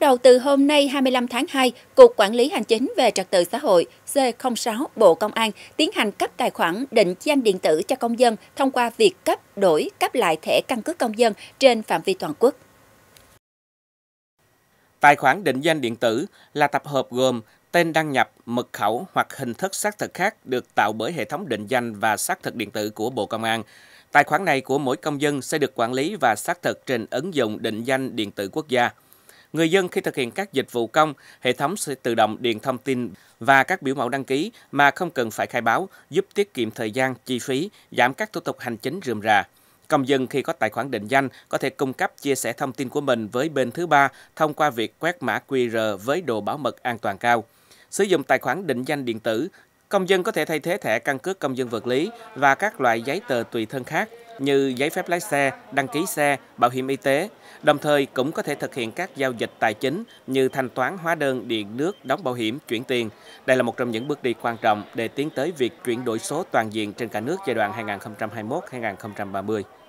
đầu từ hôm nay 25 tháng 2, Cục Quản lý Hành chính về Trật tự xã hội C06 Bộ Công an tiến hành cấp tài khoản định danh điện tử cho công dân thông qua việc cấp, đổi, cấp lại thẻ căn cước công dân trên phạm vi toàn quốc. Tài khoản định danh điện tử là tập hợp gồm tên đăng nhập, mật khẩu hoặc hình thức xác thực khác được tạo bởi hệ thống định danh và xác thực điện tử của Bộ Công an. Tài khoản này của mỗi công dân sẽ được quản lý và xác thực trên ứng dụng định danh điện tử quốc gia – Người dân khi thực hiện các dịch vụ công, hệ thống sẽ tự động điền thông tin và các biểu mẫu đăng ký mà không cần phải khai báo, giúp tiết kiệm thời gian, chi phí, giảm các thủ tục hành chính rườm rà. Công dân khi có tài khoản định danh có thể cung cấp chia sẻ thông tin của mình với bên thứ ba thông qua việc quét mã QR với độ bảo mật an toàn cao. Sử dụng tài khoản định danh điện tử, công dân có thể thay thế thẻ căn cước công dân vật lý và các loại giấy tờ tùy thân khác như giấy phép lái xe, đăng ký xe, bảo hiểm y tế, đồng thời cũng có thể thực hiện các giao dịch tài chính như thanh toán hóa đơn điện nước, đóng bảo hiểm, chuyển tiền. Đây là một trong những bước đi quan trọng để tiến tới việc chuyển đổi số toàn diện trên cả nước giai đoạn 2021-2030.